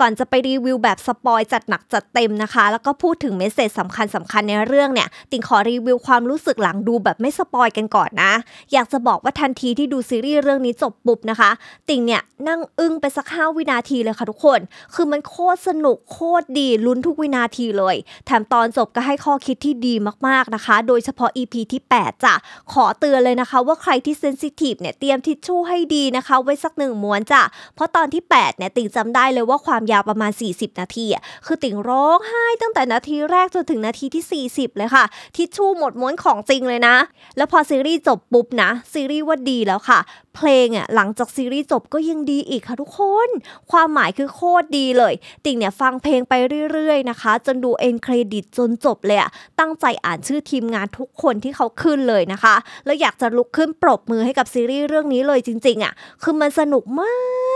ก่อนจะไปรีวิวแบบสปอยจัดหนักจัดเต็มนะคะ แล้วก็พูดถึงเมสเซจสำคัญสำคัญในเรื่องเนี่ย ติงขอรีวิวความรู้สึกหลังดูแบบไม่สปอยกันก่อนนะ อยากจะบอกว่าทันทีที่ดูซีรีส์เรื่องนี้จบปุบนะคะ ติงเนี่ย นั่งอึ้งไปสักห้าวินาทีเลยค่ะทุกคน คือมันโคตรสนุกโคตรดีลุ้นทุกวินาทีเลย แถมตอนจบก็ให้ข้อคิดที่ดีมากๆนะคะ โดยเฉพาะ EP ที่8จ้ะขอเตือนเลยนะคะ ว่าใครที่เซนซิทีฟเนี่ยเตรียมทิชชู่ให้ดีนะคะ ไว้สักหนึ่งม้วนจ้ะเพราะตอนที่8เนี่ยติงจำได้เลยว่าความยาวประมาณ 40 นาที คือติ่งร้องไห้ตั้งแต่นาทีแรกจนถึงนาทีที่ 40 เลยค่ะทิชชู่หมดม้วนของจริงเลยนะ แล้วพอซีรีส์จบปุ๊บนะ ซีรีส์ว่าดีแล้วค่ะ เพลงอ่ะหลังจากซีรีส์จบก็ยังดีอีกค่ะทุกคน ความหมายคือโคตรดีเลย ติ่งเนี่ยฟังเพลงไปเรื่อย ๆ นะคะจนดูเอ็นเครดิตจนจบเลยอ่ะตั้งใจอ่านชื่อทีมงานทุกคนที่เขาขึ้นเลยนะคะ แล้วอยากจะลุกขึ้นปรบมือให้กับซีรีส์เรื่องนี้เลยจริงๆอ่ะคือมันสนุกม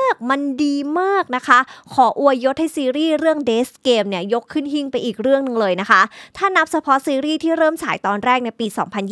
ากมันดีมากนะคะ ขออวยยศให้ซีรีส์เรื่อง d e สเกมเนี่ยยกขึ้นหิ้งไปอีกเรื่องหนึ่งเลยนะคะ ถ้านับเฉพาะซีรีส์ที่เริ่มฉายตอนแรกในปี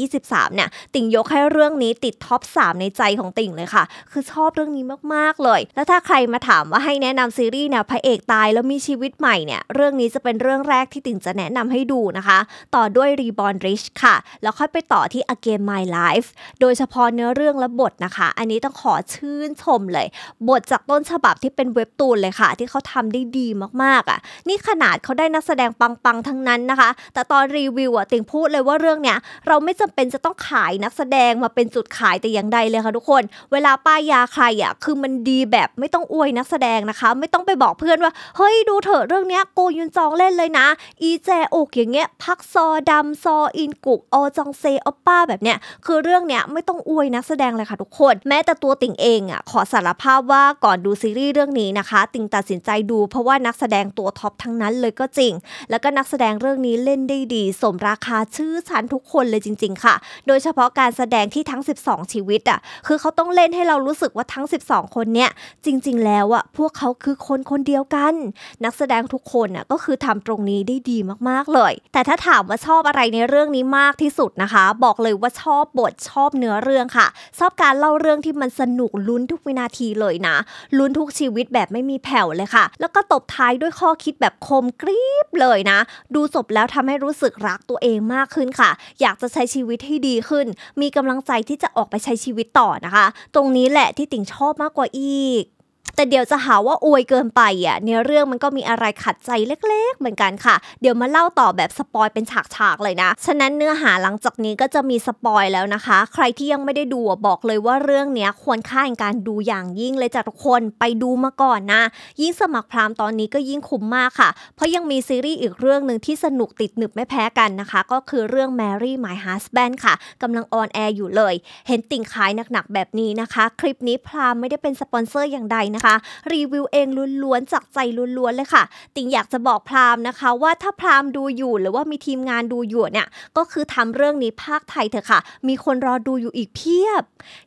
2023 เนี่ยติ่งยกให้เรื่องนี้ติดท็อป3ในใจของติ่งเลยค่ะคือชอบเรื่องนี้มากๆเลย แล้วถ้าใครมาถามว่าให้แนะนำซีรีส์แนวพระเอกตายแล้วมีชีวิตใหม่เนี่ยเรื่องนี้จะเป็นเรื่องแรกที่ติ่งจะแนะนำให้ดูนะคะต่อด้วย Reborn Rich ค่ะแล้วค่อยไปต่อที่ a g a ไม My Life โดยเฉพาะเนื้อเรื่องและบทนะคะอันนี้ต้องขอชื่นชมเลย บทจากต้นฉบับที่เป็นเว็บตูนเลยค่ะ ที่เขาทำทำได้ดีมากๆอ่ะ นี่ขนาดเขาได้นักแสดงปังๆ ทั้งนั้นนะคะ แต่ตอนรีวิวอ่ะติงพูดเลยว่าเรื่องเนี้ย เราไม่จำาเป็นจะต้องขายนักแสดงมาเป็นจุดขายแต่อย่างใดเลยค่ะทุกคน เวลาป้ายยาใครอ่ะคือมันดีแบบไม่ต้องอวยนักแสดงนะคะ ไม่ต้องไปบอกเพื่อนว่าเฮ้ยดูเถอะเรื่องเนี้ยโกยุนจองเล่นเลยนะอีแจอกอย่างเงี้ยพักซอดำซออินกุกอจองเซออป้าแบบเนี้ยคือเรื่องเนี้ยไม่ต้องอวยนักแสดงเลยค่ะทุกคน แม้แต่ตัวติงเองอ่ะขอสารภาพว่าก่อนดูซีรีส์เรื่องนี้นะคะติงตัดสินใจดูเพราะว่านักแสดงตัวท็อปทั้งนั้นเลยก็จริง แล้วก็นักแสดงเรื่องนี้เล่นได้ดี สมราคาชื่อชั้นทุกคนเลยจริง ๆค่ะ โดยเฉพาะการแสดงที่ทั้ง 12 ชีวิตอ่ะ คือเขาต้องเล่นให้เรารู้สึกว่าทั้ง 12 คน เนี่ยจริงๆแล้วอ่ะพวกเขาคือคนคนเดียวกัน นักแสดงทุกคนอ่ะก็คือทำตรงนี้ได้ดีมากๆเลย แต่ถ้าถามว่าชอบอะไรในเรื่องนี้มากที่สุดนะคะ บอกเลยว่าชอบบทชอบเนื้อเรื่องค่ะ ชอบการเล่าเรื่องที่มันสนุกลุ้นทุกวินาทีเลยนะลุ้นทุกชีวิตแบบไม่มีแผ่วเลยค่ะแล้วก็ตบท้ายด้วยข้อคิดแบบคมกริบเลยนะ ดูจบแล้วทำให้รู้สึกรักตัวเองมากขึ้นค่ะ อยากจะใช้ชีวิตให้ดีขึ้น มีกำลังใจที่จะออกไปใช้ชีวิตต่อนะคะ ตรงนี้แหละที่ติ่งชอบมากกว่าอีกแต่เดี๋ยวจะหาว่าอวยเกินไปอ่ะเนื้อเรื่องมันก็มีอะไรขัดใจเล็กๆ เหมือนกันค่ะเดี๋ยวมาเล่าต่อแบบสปอยเป็นฉากๆ เลยนะ ฉะนั้นเนื้อหาหลังจากนี้ก็จะมีสปอยแล้วนะคะ ใครที่ยังไม่ได้ดูบอกเลยว่าเรื่องเนี้ย ควรค่าในการดูอย่างยิ่งเลยจ้ะทุกคนไปดูมาก่อนนะ ยิ่งสมัครพรามตอนนี้ก็ยิ่งคุ้มมากค่ะ เพราะยังมีซีรีส์อีกเรื่องหนึ่งที่สนุกติดหนึบไม่แพ้กันนะคะก็คือเรื่อง Mary My Husband ค่ะกำลังออนแอร์อยู่เลย เห็นติ่งขายหนักๆแบบนี้นะคะ คลิปนี้พรามไม่ได้เป็นสปอนเซอร์อย่างใดนะคะรีวิวเองล้วนๆจากใจล้วนๆเลยค่ะ ติงอยากจะบอกพรามนะคะ ว่าถ้าพรามดูอยู่หรือว่ามีทีมงานดูอยู่เนี่ยก็คือทำเรื่องนี้ภาคไทยเถอะค่ะมีคนรอดูอยู่อีกเพียบ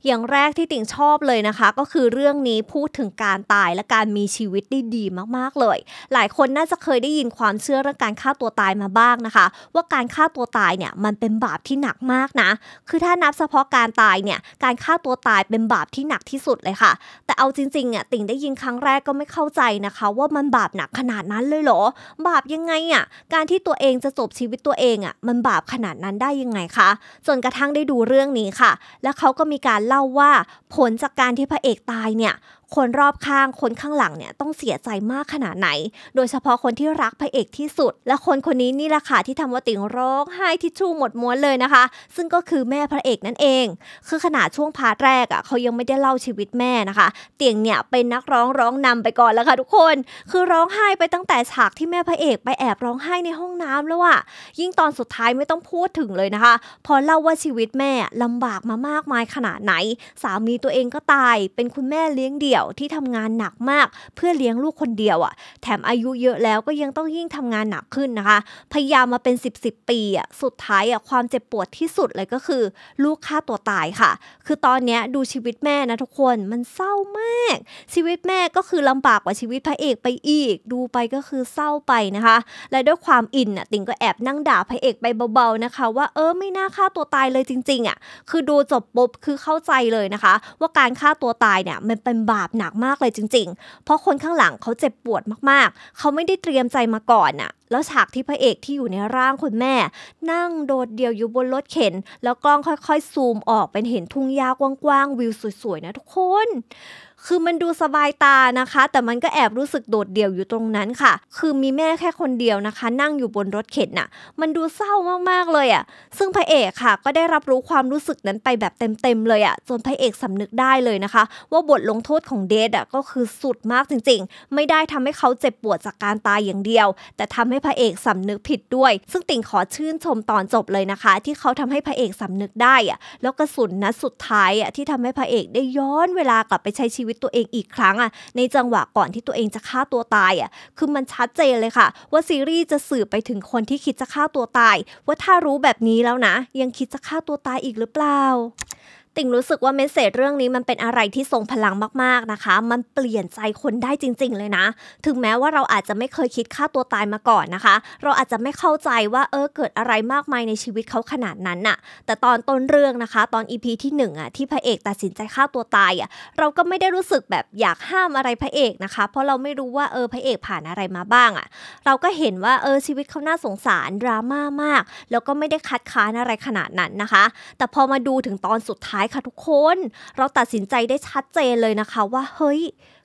อย่างแรกที่ติงชอบเลยนะคะ ก็คือเรื่องนี้พูดถึงการตายและการมีชีวิตได้ดีมากๆเลย หลายคนน่าจะเคยได้ยินความเชื่อเรื่องการฆ่าตัวตายมาบ้างนะคะ ว่าการฆ่าตัวตายเนี่ยมันเป็นบาปที่หนักมากนะคือถ้านับเฉพาะการตายเนี่ยการฆ่าตัวตายเป็นบาปที่หนักที่สุดเลยค่ะแต่เอาจริงๆอ่ะติ่งได้ได้ยินครั้งแรกก็ไม่เข้าใจนะคะว่ามันบาปหนักขนาดนั้นเลยเหรอ บาปยังไงอะ่ะ การที่ตัวเองจะจบชีวิตตัวเองอะ่ะมันบาปขนาดนั้นได้ยังไงคะ จนกระทั่งได้ดูเรื่องนี้ค่ะ แล้วเขาก็มีการเล่าว่าผลจากการที่พระเอกตายเนี่ยคนรอบข้างคนข้างหลังเนี่ยต้องเสียใจมากขนาดไหน โดยเฉพาะคนที่รักพระเอกที่สุด และคนคนนี้นี่แหละค่ะที่ทำว่าติ่งร้องไห้ทิชชู่หมดม้วนเลยนะคะ ซึ่งก็คือแม่พระเอกนั่นเอง คือขนาดช่วงพาร์ทแรกอะ่ะเขายังไม่ได้เล่าชีวิตแม่นะคะ เตียงเนี่ยเป็นนักร้องร้องนำไปก่อนแล้วค่ะทุกคน คือร้องไห้ไปตั้งแต่ฉากที่แม่พระเอกไปแอบร้องไห้ในห้องน้ำแล้วอ่ะยิ่งตอนสุดท้ายไม่ต้องพูดถึงเลยนะคะพอเล่าว่าชีวิตแม่ลำบากมามากมายขนาดไหน สามีตัวเองก็ตายเป็นคุณแม่เลี้ยงเดี่ยววที่ทำงานหนักมากเพื่อเลี้ยงลูกคนเดียวอ่ะแถมอายุเยอะแล้วก็ยังต้องยิ่งทำงานหนักขึ้นนะคะ พยายามมาเป็น 10บสปีอ่ะสุดท้ายอ่ะความเจ็บปวดที่สุดเลยก็คือลูกฆ่าตัวตายค่ะ คือตอนเนี้ยดูชีวิตแม่นะทุกคนมันเศร้ามากชีวิตแม่ก็คือลำบากกว่าชีวิตพระเอกไปอีก ดูไปก็คือเศร้าไปนะคะ และด้วยความอินอ่ะติงก็แอบนั่งด่าพระเอกไปเบาๆนะคะ ว่าเออไม่น่าฆ่าตัวตายเลยจริงๆอ่ะคือดูจบปุ๊บคือเข้าใจเลยนะคะ ว่าการฆ่าตัวตายเนี่ยมันเป็นบาาปหนักมากเลยจริง ๆ เพราะคนข้างหลังเขาเจ็บปวดมาก ๆ เขาไม่ได้เตรียมใจมาก่อนอะแล้วฉากที่พระเอกที่อยู่ในร่างคุณแม่นั่งโดดเดี่ยวอยู่บนรถเข็น แล้วกล้องค่อยๆ ซูมออกเป็นเห็นทุ่งหญ้ากว้าง ๆ วิวสวย ๆ นะทุกคนคือมันดูสบายตานะคะ แต่มันก็แอบรู้สึกโดดเดี่ยวอยู่ตรงนั้นค่ะ คือมีแม่แค่คนเดียวนะคะ นั่งอยู่บนรถเข็นน่ะมันดูเศร้ามากๆเลยอะ่ะซึ่งพระเอกค่ะก็ได้รับรู้ความรู้สึกนั้นไปแบบเต็มๆเลยอะ่ะจนพระเอกสำนึกได้เลยนะคะ ว่าบทลงโทษของเดดอ่ะก็คือสุดมากจริงๆ ไม่ได้ทำให้เขาเจ็บปวดจากการตายอย่างเดียว แต่ทำให้พระเอกสำนึกผิดด้วย ซึ่งติ่งขอชื่นชมตอนจบเลยนะคะ ที่เขาทำให้พระเอกสำนึกได้อะ่ะแล้วกระสุนนัดสุดท้ายอ่ะที่ทำให้พระเอกได้ย้อนเวลากลับไปใช้ชีวิตวิตตัวเองอีกครั้งอ่ะ ในจังหวะก่อนที่ตัวเองจะฆ่าตัวตายอ่ะ คือมันชัดเจนเลยค่ะ ว่าซีรีส์จะสื่อไปถึงคนที่คิดจะฆ่าตัวตาย ว่าถ้ารู้แบบนี้แล้วนะ ยังคิดจะฆ่าตัวตายอีกหรือเปล่าติ่งรู้สึกว่าเมสเซจเรื่องนี้มันเป็นอะไรที่ทรงพลังมากๆนะคะ มันเปลี่ยนใจคนได้จริง ๆ เลยนะ ถึงแม้ว่าเราอาจจะไม่เคยคิดฆ่าตัวตายมาก่อนนะคะ เราอาจจะไม่เข้าใจว่าเออเกิดอะไรมากมายในชีวิตเขาขนาดนั้นน่ะ แต่ตอนต้นเรื่องนะคะ ตอนอีพีที่1อ่ะที่พระเอกตัดสินใจฆ่าตัวตายอ่ะ เราก็ไม่ได้รู้สึกแบบอยากห้ามอะไรพระเอกนะคะ เพราะเราไม่รู้ว่าเออพระเอกผ่านอะไรมาบ้างอ่ะ เราก็เห็นว่าเออชีวิตเขาน่าสงสารดราม่ามาก แล้วก็ไม่ได้คัดค้านอะไรขนาดนั้นนะคะ แต่พอมาดูถึงตอนสุดท้ายค่ะทุกคน เราตัดสินใจได้ชัดเจนเลยนะคะว่า เฮ้ย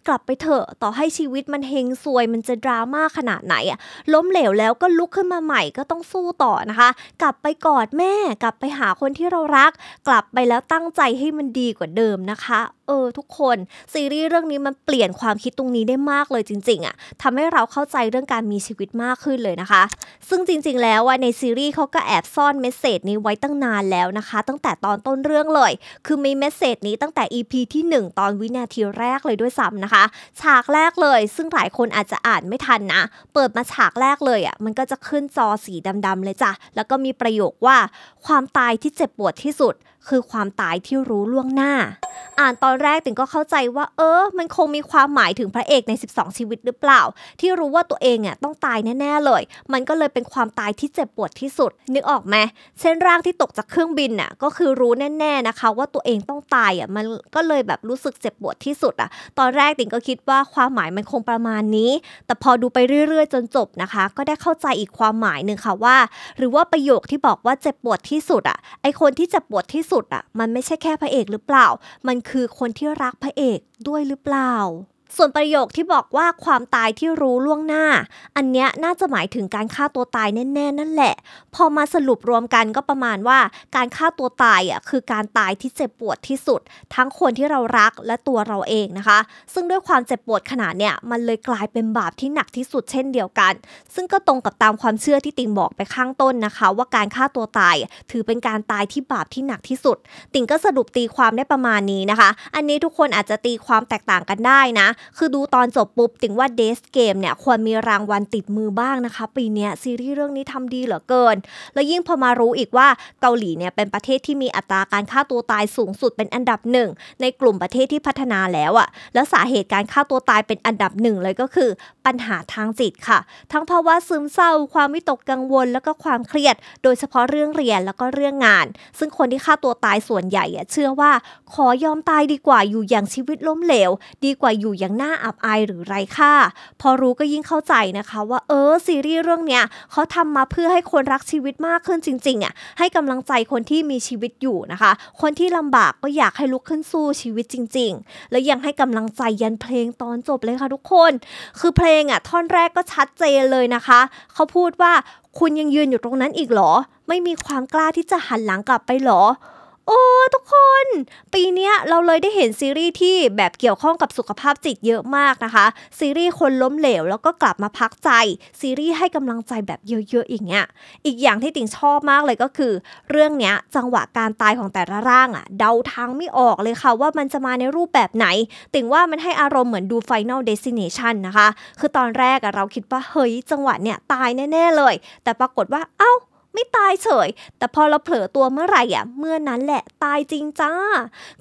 กลับไปเถอะต่อให้ชีวิตมันเฮงซวยมันจะดราม่าขนาดไหนอะล้มเหลวแล้วก็ลุกขึ้นมาใหม่ก็ต้องสู้ต่อนะคะ กลับไปกอดแม่กลับไปหาคนที่เรารัก กลับไปแล้วตั้งใจให้มันดีกว่าเดิมนะคะเออทุกคนซีรีส์เรื่องนี้มันเปลี่ยนความคิดตรงนี้ได้มากเลยจริงๆอะ่ะทำให้เราเข้าใจเรื่องการมีชีวิตมากขึ้นเลยนะคะ ซึ่งจริงๆแล้วว่าในซีรีส์เขาก็แอบซ่อนเมสเซจนี้ไว้ตั้งนานแล้วนะคะ ตั้งแต่ตอนต้นเรื่องเลยคือมีเมสเซจนี้ตั้งแต่ EP ที่1 ตอนวินาทีแรกเลยด้วยซ้ำนะคะฉากแรกเลย ซึ่งหลายคนอาจจะอ่านไม่ทันนะ เปิดมาฉากแรกเลยอะ่ะมันก็จะขึ้นจอสีดำๆเลยจ้ะ แล้วก็มีประโยคว่า ความตายที่เจ็บปวดที่สุดคือความตายที่รู้ล่วงหน้า อ่านตอนแรกติงก็เข้าใจว่า เออ มันคงมีความหมายถึงพระเอกใน 12 ชีวิตหรือเปล่า ที่รู้ว่าตัวเองอ่ะต้องตายแน่ๆเลย มันก็เลยเป็นความตายที่เจ็บปวดที่สุด นึกออกไหมเส้นร่างที่ตกจากเครื่องบินน่ะก็คือรู้แน่ๆนะคะว่าตัวเองต้องตายอ่ะมันก็เลยแบบรู้สึกเจ็บปวดที่สุดอ่ะตอนแรกติงก็คิดว่าความหมายมันคงประมาณนี้ แต่พอดูไปเรื่อยๆ จนจบนะคะก็ได้เข้าใจอีกความหมายหนึ่งค่ะว่า หรือว่าประโยคที่บอกว่าเจ็บปวดที่สุดอ่ะไอคนที่เจ็บปวดที่สุดุดอะ่ะมันไม่ใช่แค่พระเอกหรือเปล่า มันคือคนที่รักพระเอกด้วยหรือเปล่าส่วนประโยคที่บอกว่าความตายที่รู้ล่วงหน้า อันเนี้ยน่าจะหมายถึงการฆ่าตัวตายแน่ ๆ นั่นแหละ พอมาสรุปรวมกันก็ประมาณว่าการฆ่าตัวตายอ่ะคือการตายที่เจ็บปวดที่สุด ทั้งคนที่เรารักและตัวเราเองนะคะ ซึ่งด้วยความเจ็บปวดขนาดเนี้ยมันเลยกลายเป็นบาปที่หนักที่สุด เช่นเดียวกัน ซึ่งก็ตรงกับตามความเชื่อที่ติงบอกไปข้างต้นนะคะ ว่าการฆ่าตัวตายถือเป็นการตายที่บาปที่หนักที่สุด ติงก็สรุปตีความได้ประมาณนี้นะคะ อันนี้ทุกคนอาจจะตีความแตกต่างกันได้นะคือดูตอนจบปุ๊บถึงว่าเดสเกมเนี่ยควรมีรางวัลติดมือบ้างนะคะ ปีนี้ซีรีส์เรื่องนี้ทำดีเหลือเกิน แล้วยิ่งพอมารู้อีกว่าเกาหลีเนี่ยเป็นประเทศที่มีอัตราการฆ่าตัวตายสูงสุดเป็นอันดับหนึ่ง ในกลุ่มประเทศที่พัฒนาแล้วอะ่ะแล้วสาเหตุการฆ่าตัวตายเป็นอันดับหนึ่งเลยก็คือปัญหาทางจิตค่ะ ทั้งภาวะซึมเศร้าความวิตกกังวลแล้วก็ความเครียด โดยเฉพาะเรื่องเรียนแล้วก็เรื่องงาน ซึ่งคนที่ฆ่าตัวตายส่วนใหญ่เชื่อว่า ขอยอมตายดีกว่าอยู่อย่างชีวิตล้มเหลวดีกว่าอยู่อย่างางน่าอับอายหรือไร้ค่าพอรู้ก็ยิ่งเข้าใจนะคะว่าเออซีรีส์เรื่องเนี้ยเขาทำมาเพื่อให้คนรักชีวิตมากขึ้นจริงๆอ่ะให้กำลังใจคนที่มีชีวิตอยู่นะคะ คนที่ลำบากก็อยากให้ลุกขึ้นสู้ชีวิตจริง ๆ แล้วยังให้กำลังใจยันเพลงตอนจบเลยค่ะ ทุกคน คือเพลงอ่ะท่อนแรกก็ชัดเจนเลยนะคะเขาพูดว่าคุณยังยืนอยู่ตรงนั้นอีกหรอไม่มีความกล้าที่จะหันหลังกลับไปหรอโอ้ ทุกคนปีนี้เราเลยได้เห็นซีรีส์ที่แบบเกี่ยวข้องกับสุขภาพจิตเยอะมากนะคะซีรีส์คนล้มเหลวแล้วก็กลับมาพักใจ ซีรีส์ให้กำลังใจแบบเยอะๆอย่างเงี้ยอีกอย่างที่ติ่งชอบมากเลยก็คือ เรื่องเนี้ยจังหวะการตายของแต่ละร่างอะเดาทางไม่ออกเลยค่ะว่ามันจะมาในรูปแบบไหน ติ่งว่ามันให้อารมณ์เหมือนดู Final Destination นะคะคือตอนแรกอะเราคิดว่าเฮ้ยจังหวะเนี้ยตายแน่ๆเลย แต่ปรากฏว่าเอา้าไม่ตายเฉย แต่พอเราเผลอตัวเมื่อไหร่อ่ะเมื่อนั้นแหละตายจริงจ้า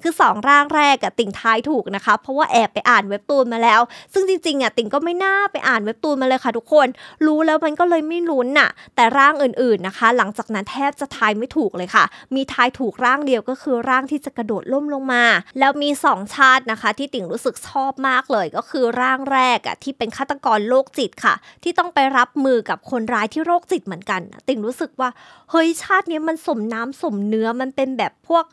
คือสองร่างแรกอ่ะติ่งทายถูกนะคะ เพราะว่าแอบไปอ่านเว็บตูนมาแล้ว ซึ่งจริงๆอ่ะติ่งก็ไม่น่า ไปอ่านเว็บตูนมาเลยค่ะ ทุกคน รู้แล้วมันก็เลยไม่ลุ้นน่ะ แต่ร่างอื่นๆนะคะ หลังจากนั้นแทบจะทายไม่ถูกเลยค่ะ มีทายถูกร่างเดียวก็คือร่างที่จะกระโดดล่มลงมา แล้วมีสองชาตินะคะ ที่ติ่งรู้สึกชอบมากเลยก็คือร่างแรกอ่ะที่เป็นฆาตกรโรคจิตค่ะ ที่ต้องไปรับมือกับคนร้ายที่โรคจิตเหมือนกัน ติ่งรู้สึกว่าเฮ้ยชาตินี้มันสมน้ำสมเนื้อมันเป็นแบบพวก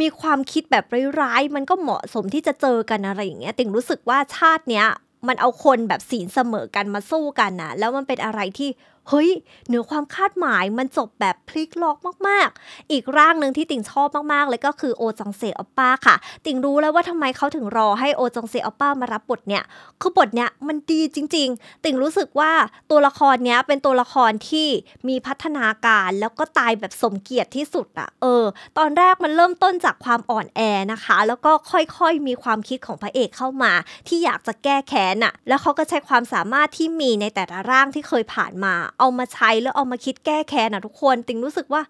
มีความคิดแบบร้ายๆมันก็เหมาะสมที่จะเจอกันอะไรอย่างเงี้ยติ่งรู้สึกว่าชาติเนี้ยมันเอาคนแบบศีลเสมอกันมาสู้กันนะแล้วมันเป็นอะไรที่เฮ้ย เหนือความคาดหมายมันจบแบบพลิกล็อกมาก ๆ อีกร่างหนึ่งที่ติ่งชอบมาก ๆ เลยก็คือโอจังเซอป้าค่ะติ่งรู้แล้วว่าทำไมเขาถึงรอให้โอจังเซอป้ามารับบทเนี่ย คือบทเนี่ยมันดีจริงๆ ติ่งรู้สึกว่าตัวละครเนี้ยเป็นตัวละครที่มีพัฒนาการ แล้วก็ตายแบบสมเกียรติที่สุดอะเออ ตอนแรกมันเริ่มต้นจากความอ่อนแอนะคะแล้วก็ค่อยๆมีความคิดของพระเอกเข้ามา ที่อยากจะแก้แค้นอะแล้วเขาก็ใช้ความสามารถที่มีในแต่ละร่างที่เคยผ่านมาเอามาใช้แล้วเอามาคิดแก้แค้นนะทุกคน ติงรู้สึกว่า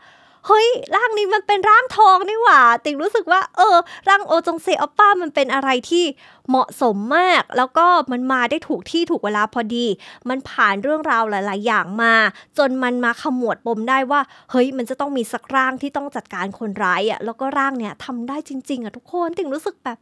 เฮ้ยร่างนี้มันเป็นร่างทองนี่หว่า ติงรู้สึกว่า เออ ร่างโอจงเซอป้ามันเป็นอะไรที่เหมาะสมมาก แล้วก็มันมาได้ถูกที่ถูกเวลาพอดี มันผ่านเรื่องราวหลาย ๆ อย่างมา จนมันมาขมวดปมได้ว่า เฮ้ยมันจะต้องมีสักร่างที่ต้องจัดการคนร้ายอะ่ะแล้วก็ร่างเนี่ยทำได้จริงๆอะ่ะทุกคนติงรู้สึกแบบ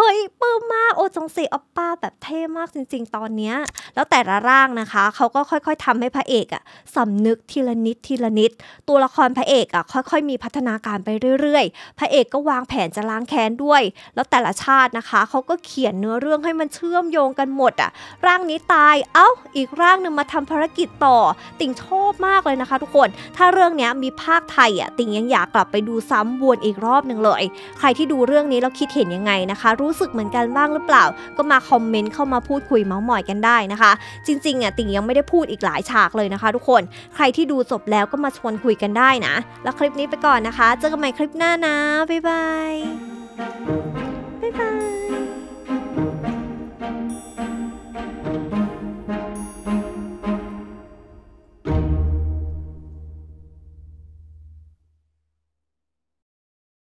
เฮ้ยปื้มมากโอจงซีอัปป้าแบบเท่มากจริงๆ ตอนเนี้ยแล้วแต่ละร่างนะคะ เขาก็ค่อยๆทำให้พระเอกอะสำนึกทีละนิดทีละนิด ตัวละครพระเอกอะค่อยๆมีพัฒนาการไปเรื่อย ๆ พระเอกก็วางแผนจะล้างแค้นด้วย แล้วแต่ละชาตินะคะ เขาก็เขียนเนื้อเรื่องให้มันเชื่อมโยงกันหมดอะร่างนี้ตาย เอา้า อีกร่างหนึ่งมาทำภารกิจต่อ ติ่งชอบมากเลยนะคะ ทุกคน ถ้าเรื่องนี้มีภาคไทยอะติ่งยังอยากกลับไปดูซ้ำวนอีกรอบหนึ่งเลย ใครที่ดูเรื่องนี้แล้วคิดเห็นยังไงนะคะรู้สึกเหมือนกันบ้างหรือเปล่า ก็มาคอมเมนต์เข้ามาพูดคุยเมาส์มอยกันได้นะคะ จริงๆอ่ะติ่งยังไม่ได้พูดอีกหลายฉากเลยนะคะ ทุกคนใครที่ดูจบแล้วก็มาชวนคุยกันได้นะ แล้วคลิปนี้ไปก่อนนะคะเจอกันใหม่คลิปหน้านะบ๊ายบายบ๊ายบาย